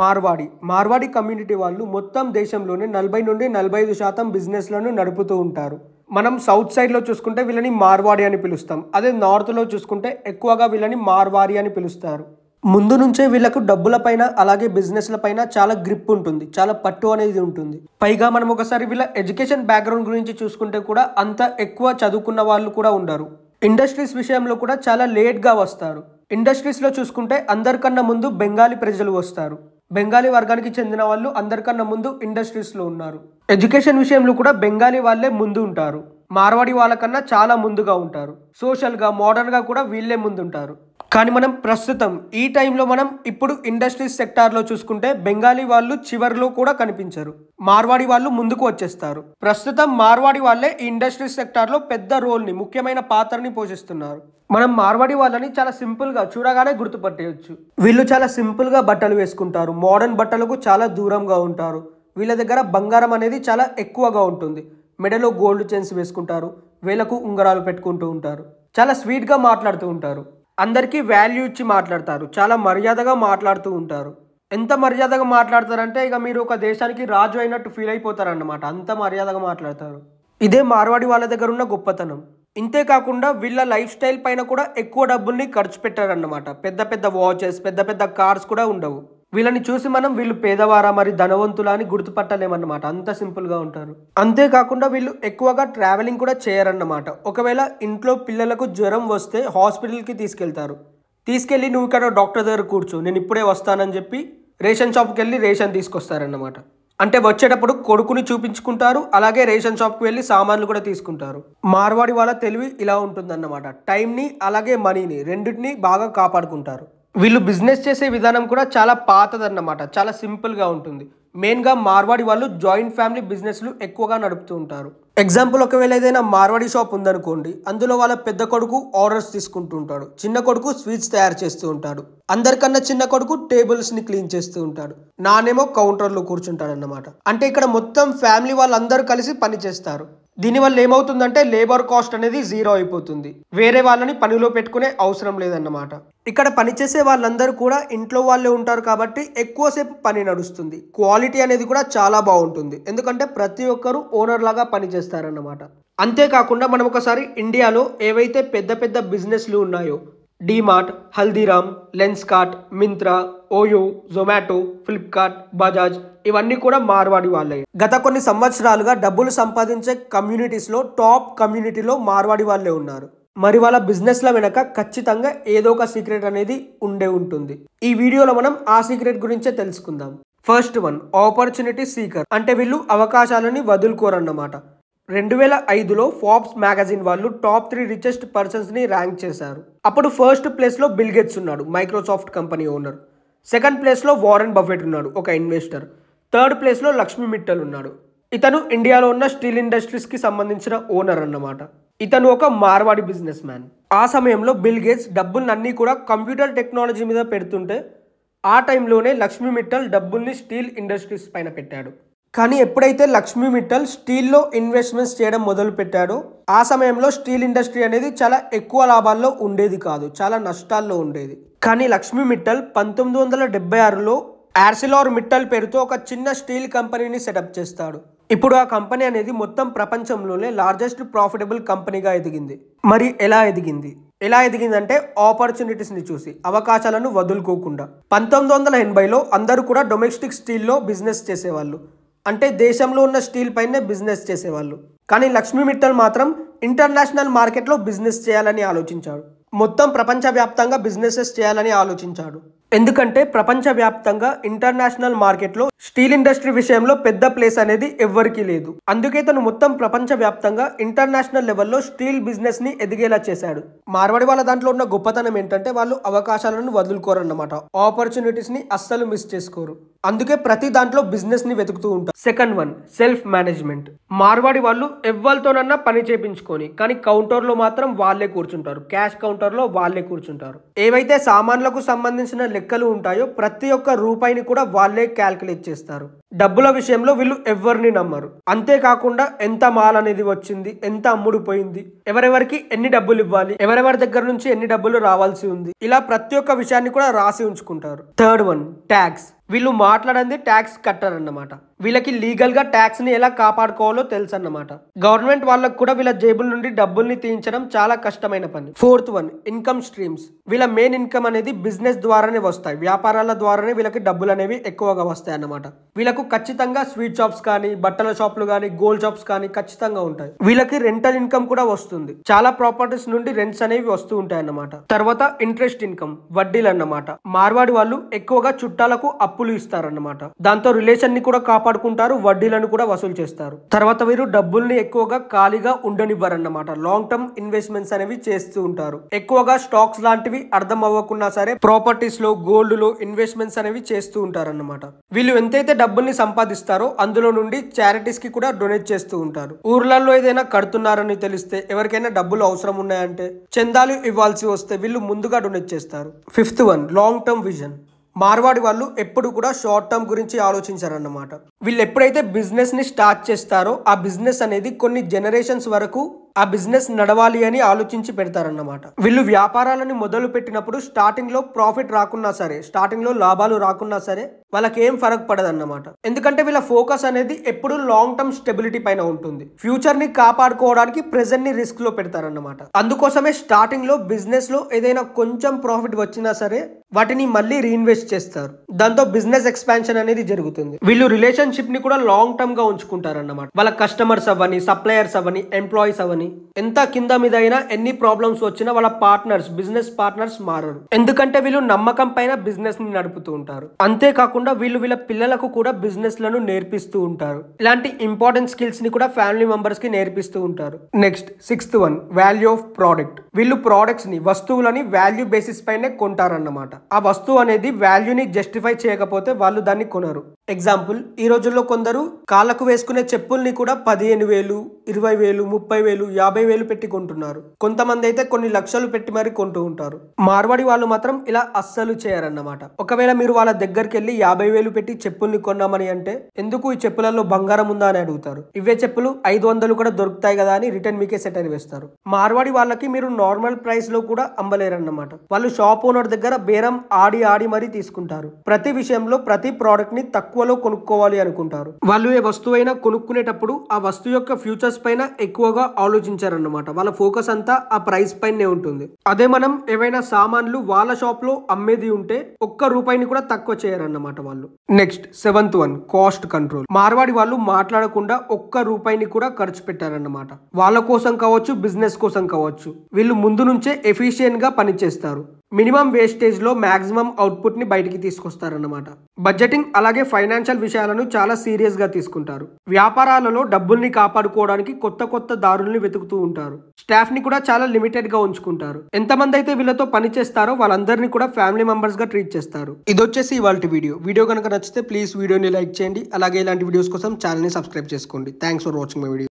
Marwadi Marwadi community వాళ్ళు మొత్తం దేశంలోనే నలభై నుండి నలభై ఐదు శాతం బిజినెస్లను నడుపుతూ ఉంటారు మనం సౌత్ సైడ్లో చూసుకుంటే వీళ్ళని మార్వాడి అని పిలుస్తాం అదే నార్త్లో చూసుకుంటే ఎక్కువగా వీళ్ళని మార్వాడి అని పిలుస్తారు ముందు నుంచే వీళ్ళకు డబ్బులపైన అలాగే బిజినెస్లపైన చాలా గ్రిప్ ఉంటుంది చాలా పట్టు అనేది ఉంటుంది పైగా మనం ఒకసారి వీళ్ళ ఎడ్యుకేషన్ బ్యాక్గ్రౌండ్ గురించి చూసుకుంటే కూడా అంత ఎక్కువ చదువుకున్న వాళ్ళు కూడా ఉండరు ఇండస్ట్రీస్ విషయంలో కూడా చాలా లేట్గా వస్తారు ఇండస్ట్రీస్లో చూసుకుంటే అందరికన్నా ముందు బెంగాలీ ప్రజలు వస్తారు బెంగాలీ వర్గానికి చెందిన వాళ్ళు అందరికన్నా ముందు ఇండస్ట్రీస్లో ఉన్నారు ఎడ్యుకేషన్ విషయంలో కూడా బెంగాలీ వాళ్ళే ముందు ఉంటారు మార్వాడి వాళ్ళకన్నా చాలా ముందుగా ఉంటారు సోషల్గా మోడర్న్గా కూడా వీళ్ళే ముందుంటారు కానీ మనం ప్రస్తుతం ఈ టైంలో మనం ఇప్పుడు ఇండస్ట్రీస్ సెక్టార్లో చూసుకుంటే బెంగాలీ వాళ్ళు చివరిలో కూడా కనిపించరు మార్వాడి వాళ్ళు ముందుకు వచ్చేస్తారు ప్రస్తుతం మార్వాడి వాళ్ళే ఈ ఇండస్ట్రీస్ సెక్టార్లో పెద్ద రోల్ని ముఖ్యమైన పాత్రని పోషిస్తున్నారు మనం మార్వాడి వాళ్ళని చాలా సింపుల్గా చూడగానే గుర్తుపట్టేయచ్చు వీళ్ళు చాలా సింపుల్గా బట్టలు వేసుకుంటారు మోడర్న్ బట్టలకు చాలా దూరంగా ఉంటారు వీళ్ళ దగ్గర బంగారం అనేది చాలా ఎక్కువగా ఉంటుంది మెడలో గోల్డ్ చైన్స్ వేసుకుంటారు వీళ్ళకు ఉంగరాలు పెట్టుకుంటూ ఉంటారు చాలా స్వీట్గా మాట్లాడుతూ ఉంటారు అందరికీ వాల్యూ ఇచ్చి మాట్లాడతారు చాలా మర్యాదగా మాట్లాడుతూ ఉంటారు ఎంత మర్యాదగా మాట్లాడతారంటే ఇక మీరు ఒక దేశానికి రాజు అయినట్టు ఫీల్ అయిపోతారన్నమాట అంత మర్యాదగా మాట్లాడతారు ఇదే మార్వాడి వాళ్ళ దగ్గర ఉన్న గొప్పతనం ఇంతే కాకుండా వీళ్ళ లైఫ్ స్టైల్ పైన కూడా ఎక్కువ డబ్బుల్ని ఖర్చు పెట్టారన్నమాట పెద్ద పెద్ద వాచెస్ పెద్ద పెద్ద కార్స్ కూడా ఉండవు వీళ్ళని చూసి మనం వీళ్ళు పేదవారా మరి ధనవంతులా అని గుర్తుపట్టలేమన్నమాట అంత సింపుల్గా ఉంటారు అంతేకాకుండా వీళ్ళు ఎక్కువగా ట్రావెలింగ్ కూడా చేయరన్నమాట ఒకవేళ ఇంట్లో పిల్లలకు జ్వరం వస్తే హాస్పిటల్కి తీసుకెళ్తారు తీసుకెళ్ళి నువ్వు ఇక్కడ డాక్టర్ దగ్గర కూర్చు నేను ఇప్పుడే వస్తానని చెప్పి రేషన్ షాప్కి వెళ్ళి రేషన్ తీసుకొస్తారన్నమాట అంటే వచ్చేటప్పుడు కొడుకుని చూపించుకుంటారు అలాగే రేషన్ షాప్కి వెళ్ళి సామాన్లు కూడా తీసుకుంటారు మార్వాడి వాళ్ళ తెలివి ఇలా ఉంటుందన్నమాట టైంని అలాగే మనీని రెండింటిని బాగా కాపాడుకుంటారు వీళ్ళు బిజినెస్ చేసే విధానం కూడా చాలా పాతదన్నమాట చాలా సింపుల్గా ఉంటుంది మెయిన్గా మార్వాడి వాళ్ళు జాయింట్ ఫ్యామిలీ బిజినెస్లు ఎక్కువగా నడుపుతూ ఉంటారు ఎగ్జాంపుల్ ఒకవేళ ఏదైనా మార్వాడి షాప్ ఉందనుకోండి అందులో వాళ్ళ పెద్ద కొడుకు ఆర్డర్స్ తీసుకుంటూ ఉంటాడు చిన్న కొడుకు స్వీట్స్ తయారు చేస్తూ ఉంటాడు అందరికన్నా చిన్న కొడుకు టేబుల్స్ని క్లీన్ చేస్తూ ఉంటాడు నానేమో కౌంటర్లో కూర్చుంటాడు అన్నమాట అంటే ఇక్కడ మొత్తం ఫ్యామిలీ వాళ్ళందరూ కలిసి పని చేస్తారు దీనివల్ల ఏమవుతుందంటే లేబర్ కాస్ట్ అనేది జీరో అయిపోతుంది వేరే వాళ్ళని పనిలో పెట్టుకునే అవసరం లేదన్నమాట ఇక్కడ పనిచేసే వాళ్ళందరూ కూడా ఇంట్లో వాళ్ళే ఉంటారు కాబట్టి ఎక్కువసేపు పని నడుస్తుంది క్వాలిటీ అనేది కూడా చాలా బాగుంటుంది ఎందుకంటే ప్రతి ఒక్కరు ఓనర్ లాగా పనిచేస్తారన్నమాట అంతేకాకుండా మనం ఒకసారి ఇండియాలో ఏవైతే పెద్ద పెద్ద బిజినెస్లు ఉన్నాయో DMart Haldiram Lenskart Myntra OYO Zomato Flipkart Bajaj ఇవన్నీ కూడా మార్వాడి వాళ్ళే గత కొన్ని సంవత్సరాలుగా డబ్బులు సంపాదించే కమ్యూనిటీస్లో టాప్ కమ్యూనిటీలో మార్వాడి వాళ్ళే ఉన్నారు మరి వాళ్ళ బిజినెస్ల వెనక ఖచ్చితంగా ఏదో ఒక సీక్రెట్ అనేది ఉండే ఉంటుంది ఈ వీడియోలో మనం ఆ సీక్రెట్ గురించే తెలుసుకుందాం ఫస్ట్ వన్ ఆపర్చునిటీ సీకర్ అంటే వీళ్ళు అవకాశాలని వదులుకోరన్నమాట రెండు వేల ఐదులో ఫాబ్స్ మ్యాగజైన్ వాళ్ళు టాప్ త్రీ రిచెస్ట్ పర్సన్స్ని ర్యాంక్ చేశారు అప్పుడు ఫస్ట్ ప్లేస్లో బిల్గెట్స్ ఉన్నాడు మైక్రోసాఫ్ట్ కంపెనీ ఓనర్ సెకండ్ ప్లేస్లో వారెన్ బఫెట్ ఉన్నాడు ఒక ఇన్వెస్టర్ థర్డ్ ప్లేస్లో లక్ష్మీ మిట్టల్ ఉన్నాడు ఇతను ఇండియాలో ఉన్న స్టీల్ ఇండస్ట్రీస్కి సంబంధించిన ఓనర్ అన్నమాట ఇతను ఒక మార్వాడి బిజినెస్ మ్యాన్ ఆ సమయంలో బిల్ గేట్స్ అన్నీ కూడా కంప్యూటర్ టెక్నాలజీ మీద పెడుతుంటే ఆ టైంలోనే లక్ష్మీ మిట్టల్ డబ్బుల్ని స్టీల్ ఇండస్ట్రీస్ పైన పెట్టాడు కానీ ఎప్పుడైతే లక్ష్మీ మిట్టల్ స్టీల్లో ఇన్వెస్ట్మెంట్స్ చేయడం మొదలు పెట్టాడో ఆ సమయంలో స్టీల్ ఇండస్ట్రీ అనేది చాలా ఎక్కువ లాభాల్లో ఉండేది కాదు చాలా నష్టాల్లో ఉండేది కానీ లక్ష్మీ మిట్టల్ పంతొమ్మిది వందల డెబ్బై ఆరులో యార్సిలార్ మిట్టల్ పేరుతో ఒక చిన్న స్టీల్ కంపెనీని సెటప్ చేస్తాడు ఇప్పుడు ఆ కంపెనీ అనేది మొత్తం ప్రపంచంలోనే లార్జెస్ట్ ప్రాఫిటబుల్ కంపెనీగా ఎదిగింది మరి ఎలా ఎదిగింది ఎలా ఎదిగిందంటే ఆపర్చునిటీస్ని చూసి అవకాశాలను వదులుకోకుండా పంతొమ్మిది వందల ఎనభైలో అందరూ కూడా డొమెస్టిక్ స్టీల్లో బిజినెస్ చేసేవాళ్ళు అంటే దేశంలో ఉన్న స్టీల్ పైనే బిజినెస్ చేసేవాళ్ళు కానీ లక్ష్మీ మిట్టల్ మాత్రం ఇంటర్నేషనల్ మార్కెట్లో బిజినెస్ చేయాలని ఆలోచించాడు మొత్తం ప్రపంచవ్యాప్తంగా బిజినెసెస్ చేయాలని ఆలోచించాడు ఎందుకంటే ప్రపంచవ్యాప్తంగా ఇంటర్నేషనల్ మార్కెట్లో స్టీల్ ఇండస్ట్రీ విషయంలో పెద్ద ప్లేస్ అనేది ఎవ్వరికీ లేదు అందుకే తను మొత్తం ప్రపంచవ్యాప్తంగా ఇంటర్నేషనల్ లెవెల్లో స్టీల్ బిజినెస్ ని ఎదిగేలా చేశాడు మార్వాడి వాళ్ళ దాంట్లో ఉన్న గొప్పతనం ఏంటంటే వాళ్ళు అవకాశాలను వదులుకోరన్నమాట ఆపర్చునిటీస్ ని అస్సలు మిస్ చేసుకోరు అందుకే ప్రతి దాంట్లో బిజినెస్ ని వెతుకుతూ ఉంటారు second one self management Marwari వాళ్ళు ఎవరితోనన్నా పని చేపించుకొని కానీ కౌంటర్ లో మాత్రం వాళ్ళే కూర్చుంటారు క్యాష్ కౌంటర్ లో వాళ్ళే కూర్చుంటారు ఏవైతే సామాన్లకు సంబంధించిన లెక్కలు ఉంటాయో ప్రతి ఒక్క రూపాయిని కూడా వాళ్ళే క్యాల్కులేట్ చేస్తారు డబ్బుల విషయంలో వీళ్ళు ఎవరిని నమ్మరు అంతేకాకుండా ఎంత మాల్ అనేది వచ్చింది ఎంత అమ్ముడు పోయింది ఎవరెవరికి ఎన్ని డబ్బులు ఇవ్వాలి ఎవరెవరి దగ్గర నుంచి ఎన్ని డబ్బులు రావాల్సి ఉంది ఇలా ప్రతి ఒక్క విషయాన్ని కూడా రాసి ఉంచుకుంటారు థర్డ్ వన్ ట్యాక్స్ వీళ్ళు మాట్లాడింది ట్యాక్స్ కట్టారన్నమాట వీళ్ళకి లీగల్ గా ట్యాక్స్ ని ఎలా కాపాడుకోవాలో తెలుసు అన్నమాట గవర్నమెంట్ వాళ్ళకు కూడా వీళ్ళ జేబుల నుండి డబ్బుల్ని తీయించడం చాలా కష్టమైన పని ఫోర్త్ వన్ ఇన్కమ్ స్ట్రీమ్స్ వీళ్ళ మెయిన్ ఇన్కమ్ అనేది బిజినెస్ ద్వారానే వస్తాయి వ్యాపారాల ద్వారానే వీళ్ళకి డబ్బులు అనేవి ఎక్కువగా వస్తాయి అన్నమాట వీళ్ళకు ఖచ్చితంగా స్వీట్ షాప్స్ కానీ బట్టల షాప్లు కానీ గోల్డ్ షాప్స్ కానీ ఖచ్చితంగా ఉంటాయి వీళ్ళకి రెంటల్ ఇన్కమ్ కూడా వస్తుంది చాలా ప్రాపర్టీస్ నుండి రెంట్స్ అనేవి వస్తూ ఉంటాయి అన్నమాట తర్వాత ఇంట్రెస్ట్ ఇన్కమ్ వడ్డీలు అన్నమాట మార్వాడి వాళ్ళు ఎక్కువగా చుట్టాలకు అప్పులు ఇస్తారన్నమాట దాంతో రిలేషన్ ని కూడా కాపాడుకుంటారు వడ్డీలను కూడా వసూలు చేస్తారు తర్వాత వీరు డబ్బుల్ని ఎక్కువగా ఖాళీగా ఉండనివ్వరన్నమాట లాంగ్ టర్మ్ ఇన్వెస్ట్మెంట్స్ అనేవి చేస్తూ ఉంటారు ఎక్కువగా స్టాక్స్ లాంటివి అర్థం అవ్వకున్నా సరే ప్రాపర్టీస్ లో గోల్డ్ లో ఇన్వెస్ట్మెంట్స్ అనేవి చేస్తూ ఉంటారన్నమాట వీళ్ళు ఎంతైతే డబ్బుల్ని సంపాదిస్తారో అందులో నుండి చారిటీస్ కి కూడా డొనేట్ చేస్తూ ఉంటారు ఊర్లలో ఏదైనా కడుతున్నారని తెలిస్తే ఎవరికైనా డబ్బులు అవసరం ఉన్నాయంటే చందాలు ఇవ్వాల్సి వస్తే వీళ్ళు ముందుగా డొనేట్ చేస్తారు fifth one long term vision Marwari వాళ్ళు ఎప్పుడు కూడా షార్ట్ టర్మ్ గురించి ఆలోచించారన్నమాట వీళ్ళు ఎప్పుడైతే బిజినెస్ని స్టార్ట్ చేస్తారో ఆ బిజినెస్ అనేది కొన్ని జనరేషన్స్ వరకు ఆ బిజినెస్ నడవాలి అని ఆలోచించి పెడతారన్నమాట వీళ్ళు వ్యాపారాలను మొదలు పెట్టినప్పుడు స్టార్టింగ్లో ప్రాఫిట్ రాకున్నా సరే స్టార్టింగ్లో లాభాలు రాకున్నా సరే వాళ్ళకి ఏం ఫరక్ పడదన్నమాట ఎందుకంటే వీళ్ళ ఫోకస్ అనేది ఎప్పుడు లాంగ్ టర్మ్ స్టెబిలిటీ పైన ఉంటుంది ఫ్యూచర్ ని కాపాడుకోవడానికి ప్రెసెంట్ ని రిస్క్ లో పెడతారన్నమాట అందుకోసమే స్టార్టింగ్ లో బిజినెస్ లో ఏదైనా కొంచెం ప్రాఫిట్ వచ్చినా సరే వాటిని మళ్ళీ రీఇన్వెస్ట్ చేస్తారు దాంతో బిజినెస్ ఎక్స్పాన్షన్ అనేది జరుగుతుంది వీళ్ళు రిలేషన్షిప్ ని కూడా లాంగ్ టర్మ్ గా ఉంచుకుంటారన్నమాట వాళ్ళ కస్టమర్స్ అవ్వని సప్లయర్స్ అవని ఎంప్లాయీస్ అవ్వని ఎంత కింద మీద అయినా ఎన్ని ప్రాబ్లమ్స్ వచ్చినా వాళ్ళ పార్ట్నర్స్ బిజినెస్ పార్ట్నర్స్ మారరు ఎందుకంటే వీళ్ళు నమ్మకం పైన బిజినెస్ ని నడుపుతూ ఉంటారు అంతేకాకుండా వీళ్ళు వీళ్ళ పిల్లలకు కూడా బిజినెస్ లను నేర్పిస్తూ ఉంటారు ఇలాంటి ఇంపార్టెంట్ స్కిల్స్ ని కూడా ఫ్యామిలీ మెంబర్స్ కి నేర్పిస్తూ ఉంటారు next sixth one value of product వీళ్ళు ప్రోడక్ట్స్ ని వస్తువులని వాల్యూ బేసిస్ పైనే కొంటారన్నమాట ఆ వస్తువు అనేది వాల్యూని జస్టిఫై చేయకపోతే వాళ్ళు దాన్ని కొనరు ఎగ్జాంపుల్ ఈ రోజుల్లో కొందరు కాళ్ళకు వేసుకునే చెప్పుల్ని కూడా పదిహేను వేలు ఇరవై వేలు ముప్పై వేలు యాభై వేలు పెట్టి కొంటున్నారు కొంతమంది అయితే కొన్ని లక్షలు పెట్టి మరి కొంటూ ఉంటారు మార్వాడి వాళ్ళు మాత్రం ఇలా అస్సలు చేయరన్నమాట ఒకవేళ మీరు వాళ్ళ దగ్గరికి వెళ్ళి యాభై వేలు పెట్టి చెప్పుల్ని కొన్నామని అంటే ఎందుకు ఈ చెప్పులలో బంగారం ఉందా అని అడుగుతారు ఇవే చెప్పులు ఐదు వందలు కూడా దొరుకుతాయి కదా అని రిటర్న్ మీకే సెటర్ వేస్తారు మార్వాడి వాళ్ళకి మీరు నార్మల్ ప్రైస్ లో కూడా అమ్మలేరన్నమాట వాళ్ళు షాప్ ఓనర్ దగ్గర బేరం ఆడి ఆడి మరీ తీసుకుంటారు ప్రతి విషయంలో ప్రతి ప్రోడక్ట్ ని తక్కువ తక్కువలో కొనుక్కోవాలి అనుకుంటారు వాళ్ళు ఏ వస్తువైనా కొనుక్కునేటప్పుడు ఆ వస్తువు యొక్క ఫ్యూచర్స్ పైన ఎక్కువగా ఆలోచించారన్నమాట వాళ్ళ ఫోకస్ అంతా ఆ ప్రైస్ పైనే ఉంటుంది అదే మనం ఏవైనా సామాన్లు వాళ్ళ షాప్ లో అమ్మేది ఉంటే ఒక్క రూపాయిని కూడా తక్కువ చేయరన్నమాట వాళ్ళు next seventh one cost control Marwari వాళ్ళు మాట్లాడకుండా ఒక్క రూపాయిని కూడా ఖర్చు పెట్టారన్నమాట వాళ్ళ కోసం కావచ్చు బిజినెస్ కోసం కావచ్చు వీళ్ళు ముందు నుంచే ఎఫిషియెంట్ గా పనిచేస్తారు మినిమం వేస్టేజ్లో మ్యాక్సిమం అవుట్పుట్ని బయటికి తీసుకొస్తారన్నమాట బడ్జెటింగ్ అలాగే ఫైనాన్షియల్ విషయాలను చాలా సీరియస్గా తీసుకుంటారు వ్యాపారాలలో డబ్బుల్ని కాపాడుకోవడానికి కొత్త కొత్త దారుల్ని వెతుకుతూ ఉంటారు స్టాఫ్ని కూడా చాలా లిమిటెడ్గా ఉంచుకుంటారు ఎంతమంది అయితే వీళ్ళతో పని చేస్తారో వాళ్ళందరినీ కూడా ఫ్యామిలీ మెంబర్స్గా ట్రీట్ చేస్తారు ఇది వచ్చేసి ఇవాళ వీడియో వీడియో కనుక నచ్చితే ప్లీజ్ వీడియోని లైక్ చేయండి అలాగే ఇలాంటి వీడియోస్ కోసం ఛానల్ని సబ్స్క్రైబ్ చేసుకోండి thanks for watching my video